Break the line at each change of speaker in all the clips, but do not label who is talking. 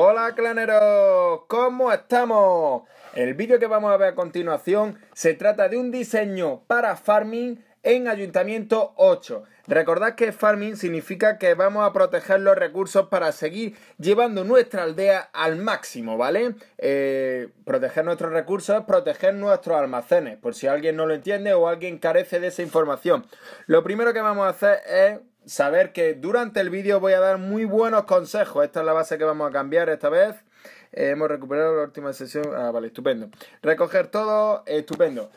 Hola claneros, ¿cómo estamos? El vídeo que vamos a ver a continuación se trata de un diseño para farming en Ayuntamiento 8. Recordad que farming significa que vamos a proteger los recursos para seguir llevando nuestra aldea al máximo, ¿vale? Eh, proteger nuestros recursos proteger nuestros almacenes, por si alguien no lo entiende o alguien carece de esa información. Lo primero que vamos a hacer es saber que durante el vídeo voy a dar muy buenos consejos. Esta es la base que vamos a cambiar esta vez. Eh, hemos recuperado la última sesión. Ah, vale, estupendo. Recoger todo, estupendo.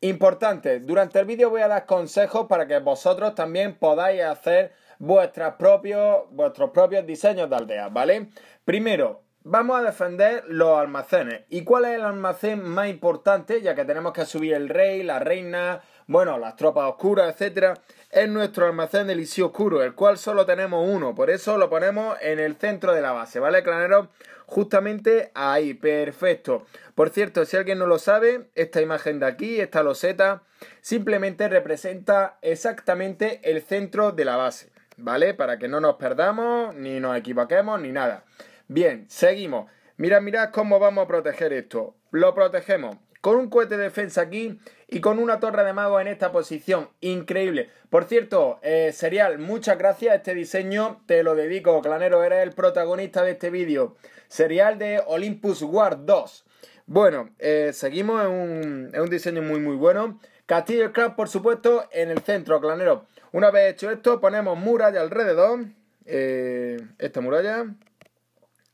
Importante, durante el vídeo voy a dar consejos para que vosotros también podáis hacer vuestros propios diseños de aldeas, ¿vale? Primero, vamos a defender los almacenes. ¿Y cuál es el almacén más importante? Ya que tenemos que subir el rey, la reina, bueno, las tropas oscuras, etcétera. Es nuestro almacén de licio oscuro, el cual solo tenemos uno, por eso lo ponemos en el centro de la base, ¿vale, clanero? Justamente ahí, perfecto. Por cierto, si alguien no lo sabe, esta imagen de aquí, esta loseta, simplemente representa exactamente el centro de la base, ¿vale? Para que no nos perdamos, ni nos equivoquemos, ni nada. Bien, seguimos. Mirad, mirad cómo vamos a proteger esto. Lo protegemos con un cohete de defensa aquí y con una torre de mago en esta posición. Increíble. Por cierto, eh, Serial, muchas gracias. Este diseño te lo dedico, Clanero. Eres el protagonista de este vídeo. Serial de Olympus War 2. Bueno, eh, seguimos. Es un, en un diseño muy, muy bueno. Castillo Craft, por supuesto, en el centro, Clanero. Una vez hecho esto, ponemos muralla alrededor. Eh, esta muralla.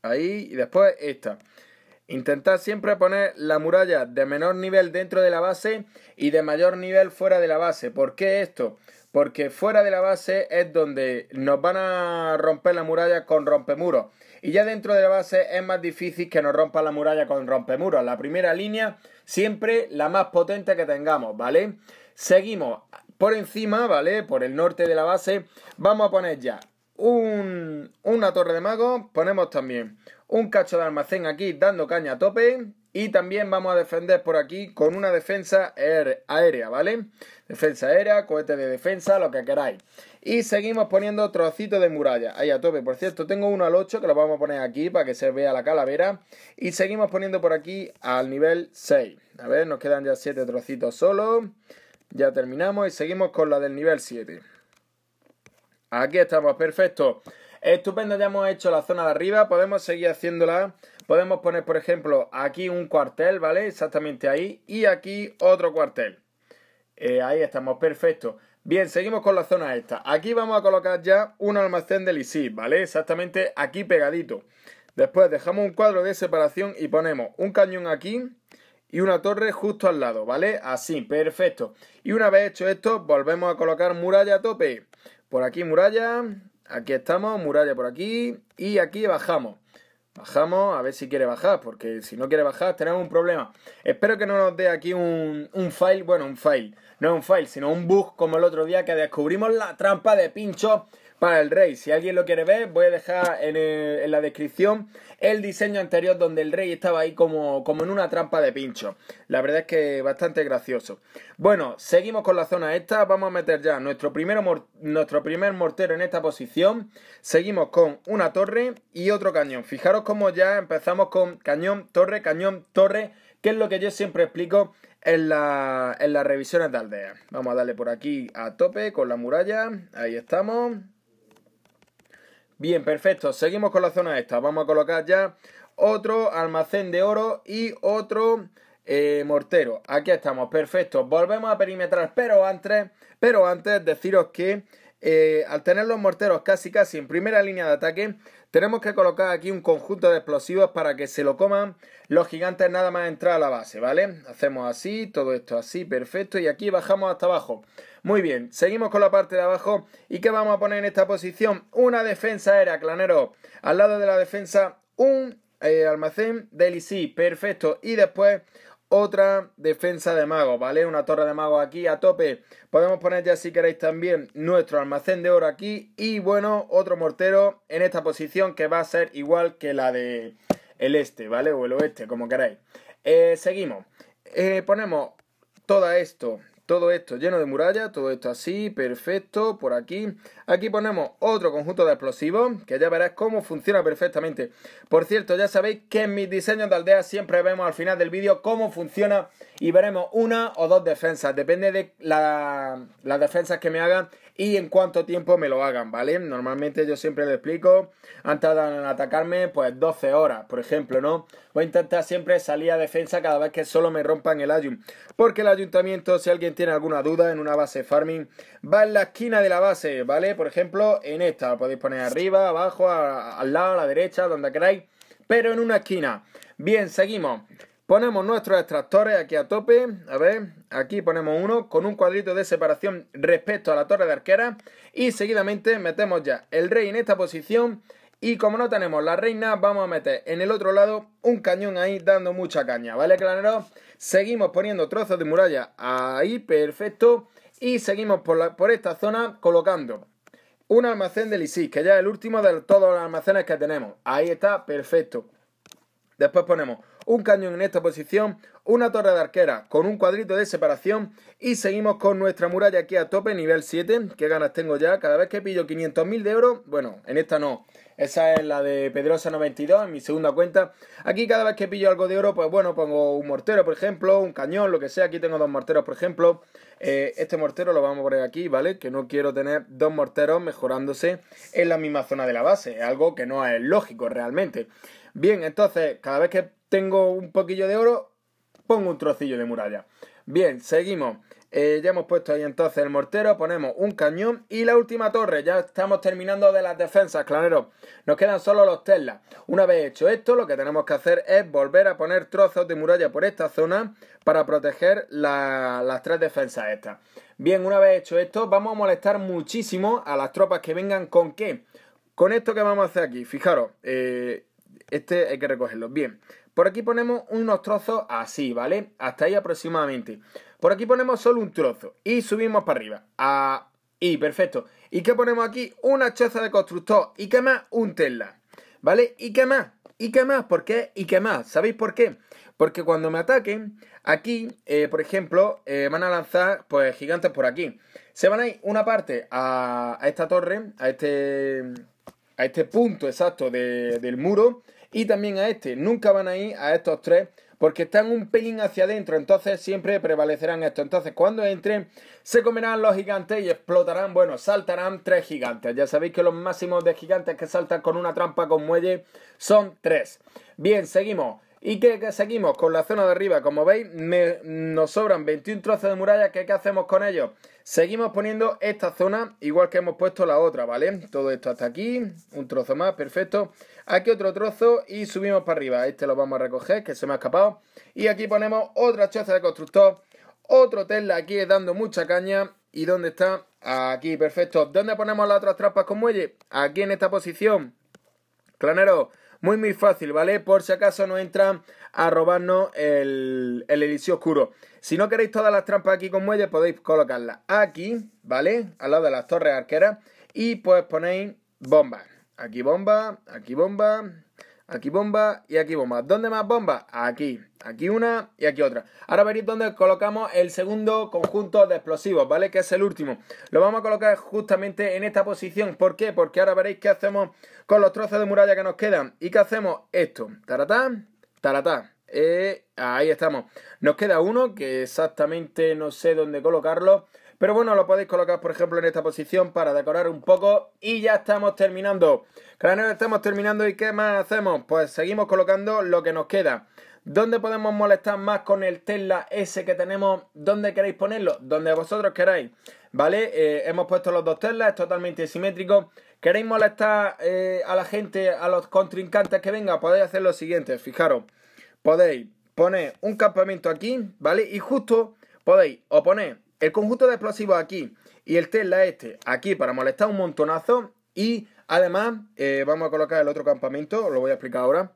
Ahí. Y después esta. Intentar siempre poner la muralla de menor nivel dentro de la base y de mayor nivel fuera de la base. ¿Por qué esto? Porque fuera de la base es donde nos van a romper la muralla con rompemuros. Y ya dentro de la base es más difícil que nos rompa la muralla con rompemuros. La primera línea siempre la más potente que tengamos, ¿vale? Seguimos por encima, ¿vale? Por el norte de la base. Vamos a poner ya una torre de mago. Ponemos también un cacho de almacén aquí dando caña a tope. Y también vamos a defender por aquí con una defensa aérea, ¿vale? Defensa aérea, cohete de defensa, lo que queráis. Y seguimos poniendo trocitos de muralla. Ahí a tope, por cierto, tengo uno al 8 que lo vamos a poner aquí para que se vea la calavera. Y seguimos poniendo por aquí al nivel 6. A ver, nos quedan ya 7 trocitos solo. Ya terminamos y seguimos con la del nivel 7. Aquí estamos, perfecto. Estupendo, ya hemos hecho la zona de arriba, podemos seguir haciéndola. Podemos poner, por ejemplo, aquí un cuartel, ¿vale? Exactamente ahí. Y aquí otro cuartel. Eh, ahí estamos, perfecto. Bien, seguimos con la zona esta. Aquí vamos a colocar ya un almacén de ISIS, ¿vale? Exactamente aquí pegadito. Después dejamos un cuadro de separación y ponemos un cañón aquí y una torre justo al lado, ¿vale? Así, perfecto. Y una vez hecho esto, volvemos a colocar muralla a tope. Por aquí muralla, Aquí estamos, muralla por aquí y aquí bajamos. Bajamos, a ver si quiere bajar, porque si no quiere bajar tenemos un problema. Espero que no nos dé aquí un, file, bueno, un file, no es un file, sino un bug como el otro día que descubrimos la trampa de pincho para el rey. Si alguien lo quiere ver, voy a dejar en, la descripción el diseño anterior donde el rey estaba ahí como, como, en una trampa de pincho. La verdad es que bastante gracioso. Bueno, seguimos con la zona esta. Vamos a meter ya nuestro, nuestro primer mortero en esta posición. Seguimos con una torre y otro cañón. Fijaros cómo ya empezamos con cañón, torre, cañón, torre, que es lo que yo siempre explico en, en las revisiones de aldea. Vamos a darle por aquí a tope con la muralla. Ahí estamos. Bien, perfecto. Seguimos con la zona esta. Vamos a colocar ya otro almacén de oro y otro eh, mortero. Aquí estamos, perfecto. Volvemos a perimetrar, pero antes, pero antes deciros que eh, al tener los morteros casi casi en primera línea de ataque, tenemos que colocar aquí un conjunto de explosivos para que se lo coman los gigantes nada más entrar a la base, ¿vale? Hacemos así, todo esto así, perfecto, y aquí bajamos hasta abajo. Muy bien, seguimos con la parte de abajo. ¿Y qué vamos a poner en esta posición? Una defensa aérea, clanero. Al lado de la defensa, un eh, almacén de perfecto. Y después otra defensa de mago, ¿vale? Una torre de mago aquí a tope. Podemos poner ya si queréis también nuestro almacén de oro aquí. Y bueno, otro mortero en esta posición que va a ser igual que la de el este, ¿vale? O el oeste, como queráis. Eh, seguimos. Eh, ponemos todo esto todo esto lleno de murallas, todo esto así, perfecto, por aquí. Aquí ponemos otro conjunto de explosivos, que ya verás cómo funciona perfectamente. Por cierto, ya sabéis que en mis diseños de aldea siempre vemos al final del vídeo cómo funciona y veremos una o dos defensas. Depende de las defensas que me hagan y en cuánto tiempo me lo hagan, ¿vale? Normalmente yo siempre le explico, antes de atacarme pues 12 horas, por ejemplo, ¿no? Voy a intentar siempre salir a defensa cada vez que solo me rompan el ayun, porque el ayuntamiento, si alguien tiene alguna duda en una base farming, va en la esquina de la base, ¿vale? Por ejemplo, en esta, podéis poner arriba, abajo, al lado, a la derecha, donde queráis, pero en una esquina. Bien, seguimos. Ponemos nuestros extractores aquí a tope. A ver, aquí ponemos uno con un cuadrito de separación respecto a la torre de arquera. Y seguidamente metemos ya el rey en esta posición. Y como no tenemos la reina, vamos a meter en el otro lado un cañón ahí dando mucha caña, ¿vale, claneros? Seguimos poniendo trozos de muralla ahí, perfecto. Y seguimos por, esta zona colocando un almacén de lisis que ya es el último de todos los almacenes que tenemos. Ahí está, perfecto. Después ponemos un cañón en esta posición, una torre de arquera con un cuadrito de separación y seguimos con nuestra muralla aquí a tope, nivel 7. Qué ganas tengo ya, cada vez que pillo 500.000 de euros, bueno, en esta no. Esa es la de Pedrosa 92, en mi segunda cuenta. Aquí cada vez que pillo algo de oro, pues bueno, pongo un mortero, por ejemplo, un cañón, lo que sea. Aquí tengo dos morteros, por ejemplo. Eh, este mortero lo vamos a poner aquí, ¿vale? Que no quiero tener dos morteros mejorándose en la misma zona de la base. Algo que no es lógico realmente. Bien, entonces, cada vez que tengo un poquillo de oro, pongo un trocillo de muralla. Bien, seguimos. Eh, ya hemos puesto ahí entonces el mortero, ponemos un cañón y la última torre. Ya estamos terminando de las defensas, claneros. Nos quedan solo los telas. Una vez hecho esto, lo que tenemos que hacer es volver a poner trozos de muralla por esta zona para proteger las tres defensas estas. Bien, una vez hecho esto, vamos a molestar muchísimo a las tropas que vengan con qué. Con esto que vamos a hacer aquí, fijaros, eh, este hay que recogerlo. Bien, por aquí ponemos unos trozos así, ¿vale? Hasta ahí aproximadamente. Por aquí ponemos solo un trozo y subimos para arriba. Y, perfecto. ¿Y qué ponemos aquí? Una choza de constructor. ¿Y qué más? Un tela ¿Vale? ¿Y qué más? ¿Y qué más? ¿Por qué? ¿Y qué más? ¿Sabéis por qué? Porque cuando me ataquen, aquí, eh, por ejemplo, eh, van a lanzar pues gigantes por aquí. Se van a ir una parte a, esta torre, a este, a este punto exacto del muro y también a este. Nunca van a ir a estos tres porque están un pelín hacia adentro, entonces siempre prevalecerán estos Entonces, cuando entren, se comerán los gigantes y explotarán, bueno, saltarán tres gigantes. Ya sabéis que los máximos de gigantes que saltan con una trampa con muelle son tres. Bien, seguimos. Y qué seguimos con la zona de arriba, como veis, nos sobran 21 trozos de muralla, ¿qué hacemos con ellos? Seguimos poniendo esta zona, igual que hemos puesto la otra, ¿vale? Todo esto hasta aquí, un trozo más, perfecto. Aquí otro trozo y subimos para arriba. Este lo vamos a recoger, que se me ha escapado. Y aquí ponemos otra choza de constructor. Otro Tesla aquí dando mucha caña. ¿Y dónde está? Aquí, perfecto. ¿Dónde ponemos las otras trampas con muelle? Aquí en esta posición. Clanero, muy muy fácil, ¿vale? Por si acaso no entran a robarnos el, el oscuro. Si no queréis todas las trampas aquí con muelle, podéis colocarlas aquí, ¿vale? Al lado de las torres arqueras. Y pues ponéis bombas aquí bomba, aquí bomba, aquí bomba y aquí bomba. ¿Dónde más bomba? Aquí, aquí una y aquí otra. Ahora veréis dónde colocamos el segundo conjunto de explosivos, ¿vale? Que es el último. Lo vamos a colocar justamente en esta posición. ¿Por qué? Porque ahora veréis qué hacemos con los trozos de muralla que nos quedan. ¿Y qué hacemos? Esto, taratá, taratá. Eh, ahí estamos. Nos queda uno que exactamente no sé dónde colocarlo. Pero bueno, lo podéis colocar, por ejemplo, en esta posición para decorar un poco. Y ya estamos terminando. Claro, estamos terminando. ¿Y qué más hacemos? Pues seguimos colocando lo que nos queda. ¿Dónde podemos molestar más con el Tesla S que tenemos? ¿Dónde queréis ponerlo? Donde vosotros queráis. ¿Vale? Eh, hemos puesto los dos Teslas, es totalmente simétrico. ¿Queréis molestar eh, a la gente, a los contrincantes que venga? Podéis hacer lo siguiente, fijaros. Podéis poner un campamento aquí, ¿vale? Y justo podéis o el conjunto de explosivos aquí y el Tesla este aquí para molestar un montonazo. Y además, eh, vamos a colocar el otro campamento, lo voy a explicar ahora.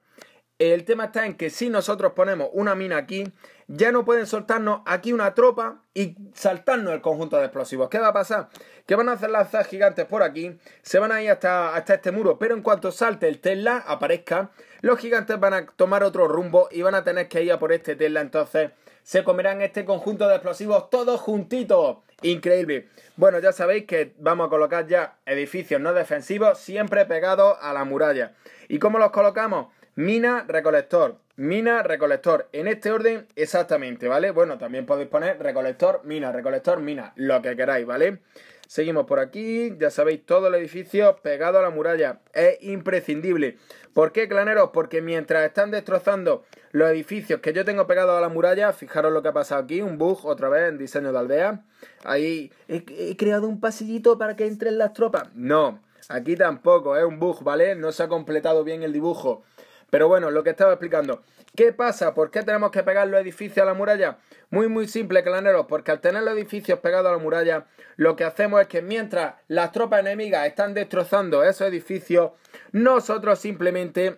El tema está en que si nosotros ponemos una mina aquí, ya no pueden soltarnos aquí una tropa y saltarnos el conjunto de explosivos. ¿Qué va a pasar? Que van a hacer lanzas gigantes por aquí, se van a ir hasta, hasta este muro, pero en cuanto salte el Tesla, aparezca, los gigantes van a tomar otro rumbo y van a tener que ir a por este Tesla. Entonces, se comerán este conjunto de explosivos todos juntitos. Increíble. Bueno, ya sabéis que vamos a colocar ya edificios no defensivos siempre pegados a la muralla. ¿Y cómo los colocamos? Mina, recolector, mina, recolector. En este orden exactamente, ¿vale? Bueno, también podéis poner recolector, mina, recolector, mina, lo que queráis, ¿vale? vale Seguimos por aquí, ya sabéis, todo el edificio pegado a la muralla. Es imprescindible. ¿Por qué, claneros? Porque mientras están destrozando los edificios que yo tengo pegados a la muralla, fijaros lo que ha pasado aquí, un bug otra vez en diseño de aldea. Ahí he, creado un pasillito para que entren las tropas. No, aquí tampoco, es un bug, ¿vale? No se ha completado bien el dibujo. Pero bueno, lo que estaba explicando. ¿Qué pasa? ¿Por qué tenemos que pegar los edificios a la muralla? Muy, muy simple, claneros, porque al tener los edificios pegados a la muralla, lo que hacemos es que mientras las tropas enemigas están destrozando esos edificios, nosotros simplemente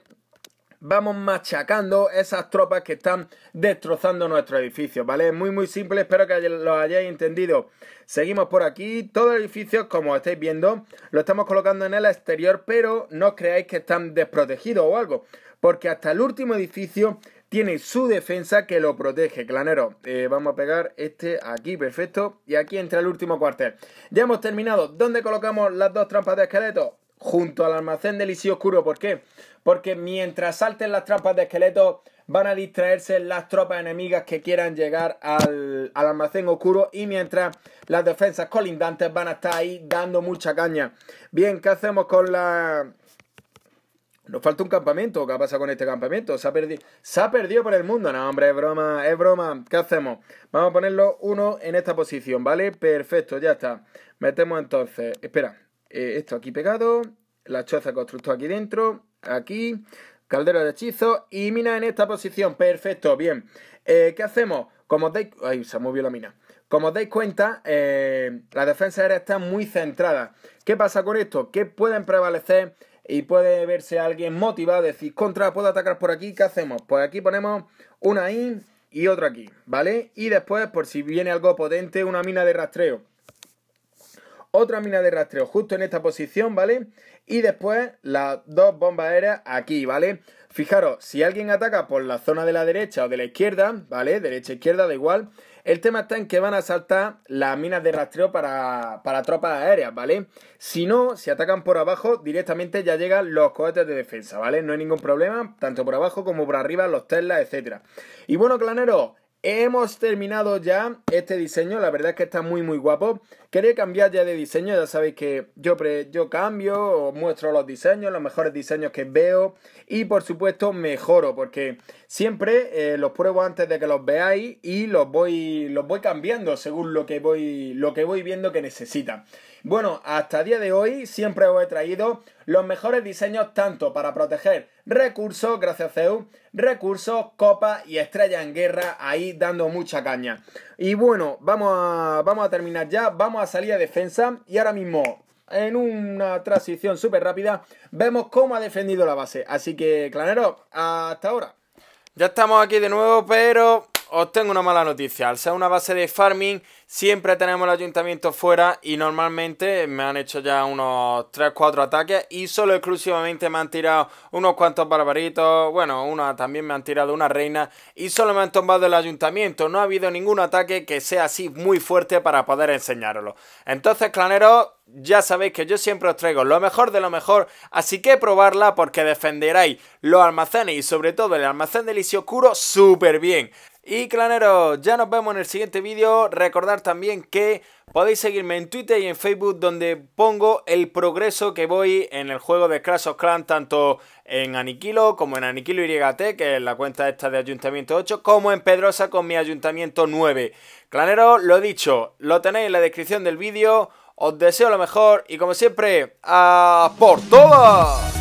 vamos machacando esas tropas que están destrozando nuestros edificios, ¿vale? muy muy simple, espero que lo hayáis entendido. Seguimos por aquí, todo el edificio, como estáis viendo, lo estamos colocando en el exterior, pero no creáis que están desprotegidos o algo porque hasta el último edificio tiene su defensa que lo protege, clanero. Eh, vamos a pegar este aquí, perfecto. Y aquí entra el último cuartel. Ya hemos terminado. ¿Dónde colocamos las dos trampas de esqueleto? Junto al almacén del Lisi Oscuro. ¿Por qué? Porque mientras salten las trampas de esqueleto van a distraerse las tropas enemigas que quieran llegar al, al almacén oscuro y mientras las defensas colindantes van a estar ahí dando mucha caña. Bien, ¿qué hacemos con la... Nos falta un campamento. ¿Qué ha pasado con este campamento? Se ha perdido. Se ha perdido por el mundo. No, hombre, es broma, es broma. ¿Qué hacemos? Vamos a ponerlo uno en esta posición, ¿vale? Perfecto, ya está. Metemos entonces. Espera. Eh, esto aquí pegado. La choza constructor aquí dentro. Aquí. Caldero de hechizo. Y mina en esta posición. Perfecto, bien. Eh, ¿Qué hacemos? Como os dais. Ay, se movió la mina. Como os dais cuenta, eh, la defensa aérea está muy centrada. ¿Qué pasa con esto? Que pueden prevalecer y puede verse alguien motivado, decir, contra, puedo atacar por aquí, ¿qué hacemos? Pues aquí ponemos una in y otra aquí, ¿vale? Y después, por si viene algo potente, una mina de rastreo. Otra mina de rastreo justo en esta posición, ¿vale? Y después las dos bombas aéreas aquí, ¿vale? Fijaros, si alguien ataca por la zona de la derecha o de la izquierda, ¿vale? Derecha-izquierda, da igual. El tema está en que van a saltar las minas de rastreo para, tropas aéreas, ¿vale? Si no, si atacan por abajo, directamente ya llegan los cohetes de defensa, ¿vale? No hay ningún problema, tanto por abajo como por arriba, los Tesla, etcétera. Y bueno, claneros, Hemos terminado ya este diseño, la verdad es que está muy muy guapo. Quería cambiar ya de diseño, ya sabéis que yo, yo cambio, os muestro los diseños, los mejores diseños que veo y por supuesto mejoro porque siempre eh, los pruebo antes de que los veáis y los voy, voy cambiando según lo que voy, lo que voy viendo que necesita. Bueno, hasta día de hoy siempre os he traído los mejores diseños tanto para proteger recursos, gracias Zeus, recursos, copas y Estrella en guerra ahí dando mucha caña. Y bueno, vamos a, vamos a terminar ya, vamos a salir a defensa y ahora mismo en una transición súper rápida, vemos cómo ha defendido la base. Así que, Clanero, hasta ahora. Ya estamos aquí de nuevo, pero os tengo una mala noticia. Al ser una base de farming, siempre tenemos el ayuntamiento fuera y normalmente me han hecho ya unos 3-4 ataques y solo exclusivamente me han tirado unos cuantos barbaritos, bueno, una también me han tirado una reina y solo me han tomado el ayuntamiento. No ha habido ningún ataque que sea así muy fuerte para poder enseñarlo. Entonces, claneros, ya sabéis que yo siempre os traigo lo mejor de lo mejor, así que probarla porque defenderéis los almacenes y sobre todo el almacén de Lisi Oscuro súper bien. Y claneros, ya nos vemos en el siguiente vídeo. Recordar también que podéis seguirme en Twitter y en Facebook donde pongo el progreso que voy en el juego de Clash of Clans tanto en Aniquilo como en Aniquilo YT, que es la cuenta esta de Ayuntamiento 8, como en Pedrosa con mi Ayuntamiento 9. Claneros, lo he dicho, lo tenéis en la descripción del vídeo. Os deseo lo mejor y como siempre, a por todas.